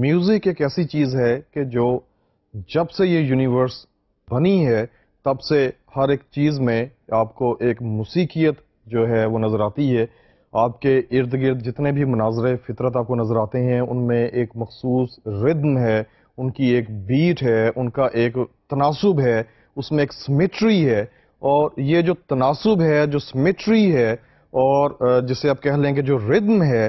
music एक ऐसी चीज है कि जो जब से ये यूनिवर्स बनी है तब से हर एक चीज में आपको एक मौसीकियत जो है वो नजर आती है आपके इर्द गिर्द जितने भी मनाजर फितरत आपको नज़र आते हैं उनमें एक मखसूस रिदम है उनकी एक बीट है उनका एक तनासब है उसमें एक सिमेट्री है और ये जो तनासब है जो सिमेट्री है और जिसे आप कह लें कि जो रिदम है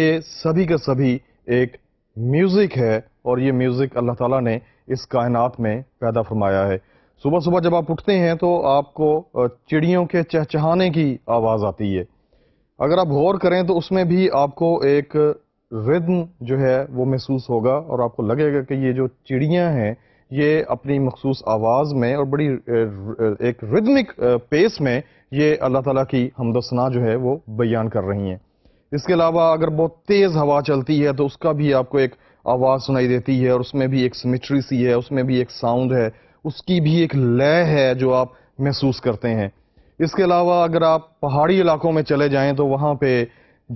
ये सभी का सभी एक म्यूज़िक है और ये म्यूज़िक अल्लाह ताला ने इस कायनात में पैदा फरमाया है सुबह सुबह जब आप उठते हैं तो आपको चिड़ियों के चहचहाने की आवाज़ आती है अगर आप गौर करें तो उसमें भी आपको एक रिदम जो है वो महसूस होगा और आपको लगेगा कि ये जो चिड़ियाँ हैं ये अपनी मखसूस आवाज़ में और बड़ी एक रिदमिक पेस में ये अल्लाह ताला की हमदसना जो है वो बयान कर रही हैं इसके अलावा अगर बहुत तेज़ हवा चलती है तो उसका भी आपको एक आवाज़ सुनाई देती है और उसमें भी एक सिमिट्री सी है उसमें भी एक साउंड है उसकी भी एक लय है जो आप महसूस करते हैं इसके अलावा अगर आप पहाड़ी इलाकों में चले जाएं तो वहाँ पे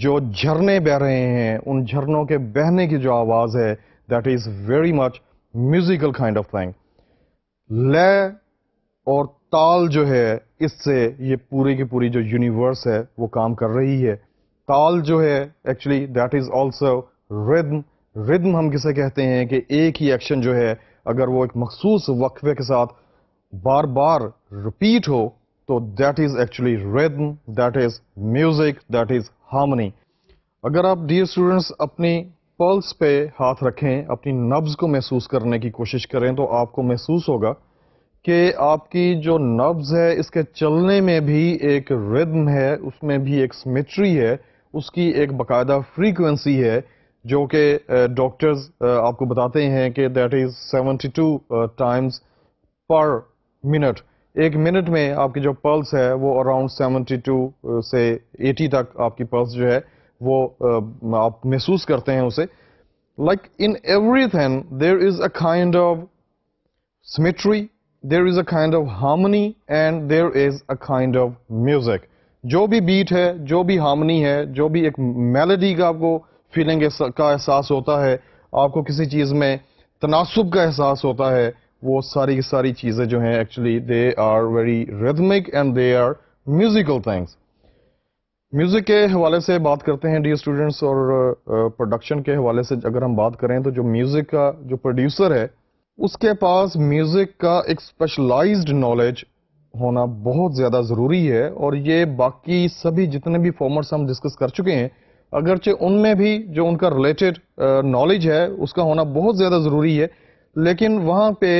जो झरने बह रहे हैं उन झरनों के बहने की जो आवाज़ है that is very much musical kind of thing लय और ताल जो है इससे ये पूरी की पूरी जो यूनिवर्स है वो काम कर रही है ताल जो है actually that is also rhythm rhythm हम किसे कहते हैं कि एक ही एक्शन जो है अगर वो एक मखसूस वक्फे के साथ बार बार रिपीट हो तो that is actually rhythm that is music that is harmony अगर आप डियर स्टूडेंट्स अपनी पल्स पे हाथ रखें अपनी नब्ज को महसूस करने की कोशिश करें तो आपको महसूस होगा कि आपकी जो नब्ज है इसके चलने में भी एक रिदम है उसमें भी एक सिमेट्री है उसकी एक बाकायदा फ्रीक्वेंसी है जो कि डॉक्टर्स आपको बताते हैं कि that is 72 times per minute एक मिनट में आपकी जो पल्स है वो अराउंड 72 से 80 तक आपकी पल्स जो है वो आप महसूस करते हैं उसे like in everything there is a kind of symmetry there is a kind of harmony and there is a kind of music जो भी बीट है जो भी हार्मनी है जो भी एक मेलोडी का आपको फीलिंग का एहसास होता है आपको किसी चीज़ में तनासब का एहसास होता है वो सारी की सारी चीज़ें जो हैं actually they are very rhythmic and they are musical things music के हवाले से बात करते हैं डी स्टूडेंट्स और प्रोडक्शन के हवाले से अगर हम बात करें तो जो म्यूज़िक का जो प्रोड्यूसर है उसके पास म्यूज़िक का एक स्पेशलाइज्ड नॉलेज होना बहुत ज़्यादा ज़रूरी है और ये बाकी सभी जितने भी फॉर्मर्स हम डिस्कस कर चुके हैं अगरचे उनमें भी जो उनका रिलेटेड नॉलेज है उसका होना बहुत ज़्यादा ज़रूरी है लेकिन वहाँ पे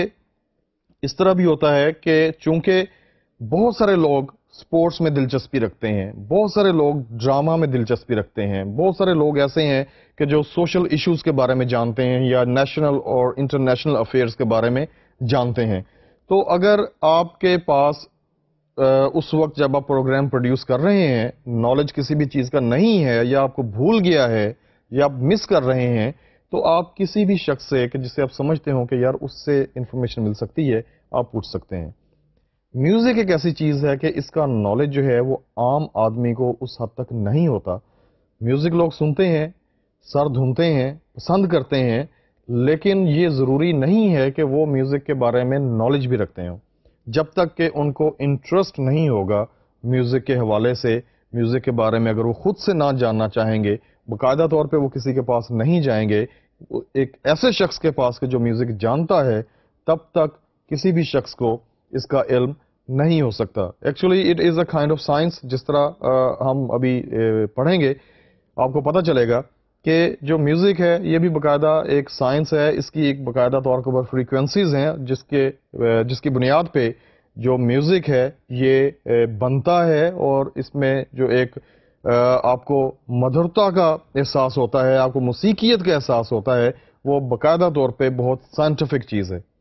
इस तरह भी होता है कि चूंकि बहुत सारे लोग स्पोर्ट्स में दिलचस्पी रखते हैं बहुत सारे लोग ड्रामा में दिलचस्पी रखते हैं बहुत सारे लोग ऐसे हैं कि जो सोशल इश्यूज़ के बारे में जानते हैं या नेशनल और इंटरनेशनल अफेयर्स के बारे में जानते हैं तो अगर आपके पास उस वक्त जब आप प्रोग्राम प्रोड्यूस कर रहे हैं नॉलेज किसी भी चीज़ का नहीं है या आपको भूल गया है या आप मिस कर रहे हैं तो आप किसी भी शख्स से कि जिसे आप समझते हो कि यार उससे इंफॉर्मेशन मिल सकती है आप पूछ सकते हैं म्यूज़िक एक ऐसी चीज़ है कि इसका नॉलेज जो है वो आम आदमी को उस हद तक नहीं होता म्यूज़िक लोग सुनते हैं सर धूमते हैं पसंद करते हैं लेकिन ये ज़रूरी नहीं है कि वो म्यूज़िक के बारे में नॉलेज भी रखते हों जब तक कि उनको इंटरेस्ट नहीं होगा म्यूज़िक के हवाले से म्यूज़िक के बारे में अगर वो ख़ुद से ना जानना चाहेंगे बाकायदा तौर पे वो किसी के पास नहीं जाएंगे एक ऐसे शख्स के पास के जो म्यूज़िक जानता है तब तक किसी भी शख्स को इसका इल्म नहीं हो सकता actually it is a kind of science जिस तरह आ, हम अभी ए, पढ़ेंगे आपको पता चलेगा कि जो म्यूज़िक है ये भी बाकायदा एक साइंस है इसकी एक बाकायदा तौर के ऊपर फ्रीक्वेंसीज़ हैं जिसके जिसकी बुनियाद पे जो म्यूज़िक है ये बनता है और इसमें जो एक आपको मधुरता का एहसास होता है आपको मसीकीत का एहसास होता है वो बाकायदा तौर पे बहुत साइंटिफिक चीज़ है